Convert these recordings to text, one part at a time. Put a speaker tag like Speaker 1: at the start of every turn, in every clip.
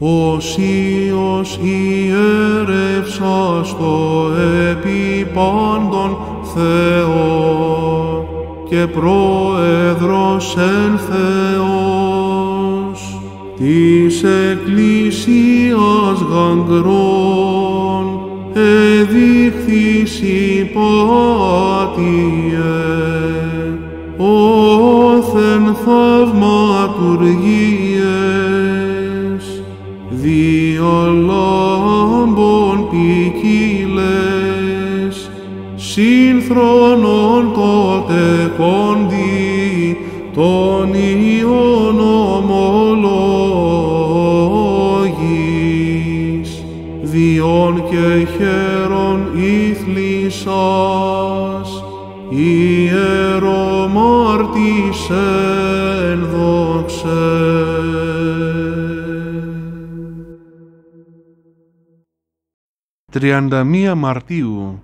Speaker 1: Οσίος ιερεύσας το επί πάντων Θεό και Πρόεδρος εν Θεός της Εκκλησίας γαγκρών εδείχθης υπάτιε όθεν θαυματουργία την θρόνων κοντί, τον Υιόν ομολόγης, διόν και χέρων ήθλησας, ιερομάρτης ενδοξέ.
Speaker 2: Τριανταμία Μαρτίου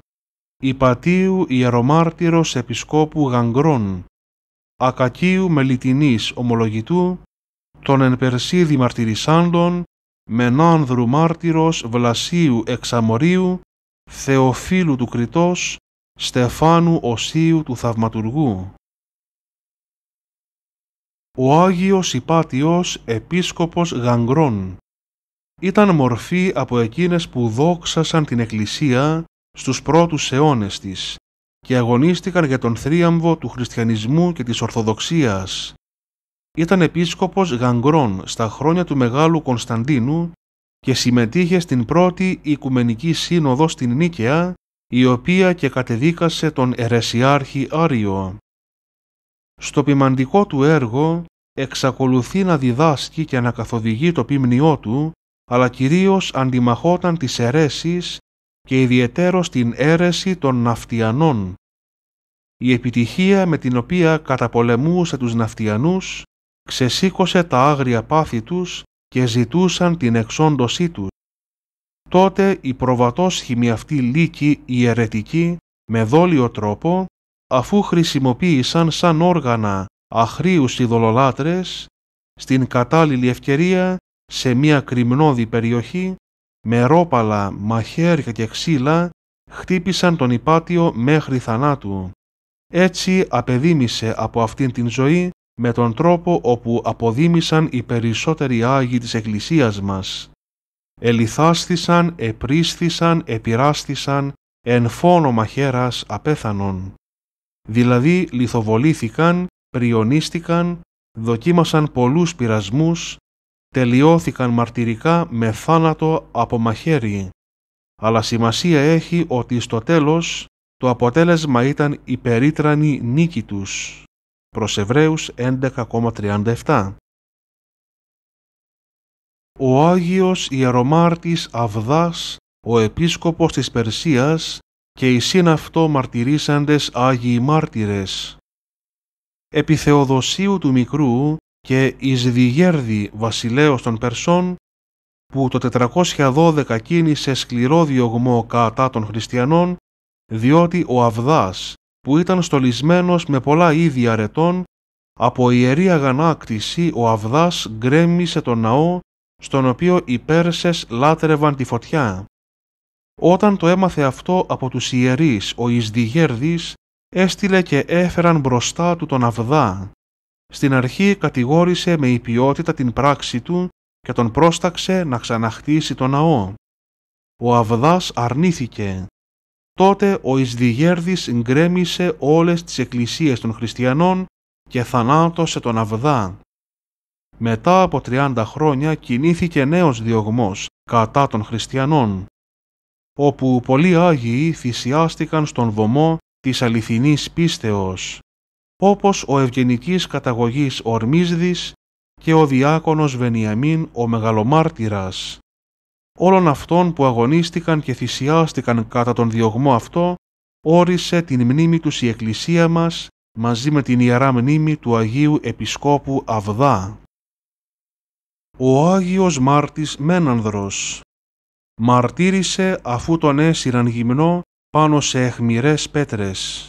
Speaker 2: Ιπατίου Ιερομάρτυρος Επισκόπου Γαγκρών, Ακακίου Μελιτινής Ομολογητού, Τον εν Περσί με Μενάνδρου Μάρτυρος Βλασίου Εξαμορίου, Θεοφίλου του Κρητός, Στεφάνου Οσίου του Θαυματουργού. Ο Άγιος Ιπατίος Επίσκοπος Γαγκρών ήταν μορφή από εκείνες που δόξασαν την Εκκλησία στους πρώτους αιώνες της και αγωνίστηκαν για τον θρίαμβο του χριστιανισμού και της Ορθοδοξίας. Ήταν επίσκοπος Γαγκρών στα χρόνια του Μεγάλου Κωνσταντίνου και συμμετείχε στην πρώτη Οικουμενική Σύνοδο στην Νίκαια, η οποία και κατεδίκασε τον Ερεσιάρχη Άριο. Στο ποιμαντικό του έργο εξακολουθεί να διδάσκει και να καθοδηγεί το ποιμνιό του, αλλά κυρίως αντιμαχόταν τις αιρέσεις και ιδιαίτερο στην αίρεση των ναυτιανών. Η επιτυχία με την οποία καταπολεμούσε τους ναυτιανούς ξεσήκωσε τα άγρια πάθη τους και ζητούσαν την εξόντωσή τους. Τότε η προβατόσχημη αυτή λύκη η αιρετική με δόλιο τρόπο αφού χρησιμοποίησαν σαν όργανα αχρίους ειδωλολάτρες στην κατάλληλη ευκαιρία σε μια κρυμνώδη περιοχή με ρόπαλα, μαχαίρια και ξύλα χτύπησαν τον υπάτιο μέχρι θανάτου. Έτσι απεδίμησε από αυτήν την ζωή με τον τρόπο όπου αποδίμησαν οι περισσότεροι Άγιοι της Εκκλησίας μας. Ελιθάστησαν, επρίσθησαν, επιράστησαν, εν φόνο μαχαίρας απέθανον. Δηλαδή λιθοβολήθηκαν, πριονίστηκαν, δοκίμασαν πολλούς πειρασμούς, τελειώθηκαν μαρτυρικά με θάνατο από μαχαίρι. Αλλά σημασία έχει ότι στο τέλος το αποτέλεσμα ήταν η περίτρανη νίκη τους. Προς Εβραίους 11,37 Ο Άγιος Ιερομάρτης Αβδάς, ο επίσκοπος της Περσίας και οι σύναυτο μαρτυρήσαντες Άγιοι Μάρτυρες. Επί Θεοδοσίου του Μικρού και Ισδιγέρδη βασιλέως των Περσών που το 412 κίνησε σκληρό διωγμό κατά των χριστιανών διότι ο Αβδάς, που ήταν στολισμένος με πολλά είδη αρετών από ιερή αγανάκτηση ο Αβδάς γκρέμισε τον ναό στον οποίο οι Πέρσες λάτρευαν τη φωτιά. Όταν το έμαθε αυτό από τους ιερείς ο Ισδιγέρδης έστειλε και έφεραν μπροστά του τον Αβδά στην αρχή κατηγόρησε με υπιότητα την πράξη του και τον πρόσταξε να ξαναχτίσει το ναό. Ο Αβδάς αρνήθηκε. Τότε ο Ισδιγέρδης γκρέμισε όλες τις εκκλησίες των χριστιανών και θανάτωσε τον Αβδά. Μετά από 30 χρόνια κινήθηκε νέος διωγμός κατά των χριστιανών, όπου πολλοί Άγιοι θυσιάστηκαν στον βωμό της αληθινής πίστεως όπως ο ευγενικής καταγωγής Ορμίσδης και ο διάκονος Βενιαμίν ο Μεγαλομάρτυρας. Όλων αυτών που αγωνίστηκαν και θυσιάστηκαν κατά τον διωγμό αυτό, όρισε την μνήμη τους η Εκκλησία μας μαζί με την Ιερά Μνήμη του Αγίου Επισκόπου Αυδά. Ο Άγιος Μάρτης Μένανδρος μαρτύρησε αφού τον έσυραν γυμνό πάνω σε αιχμηρές πέτρες.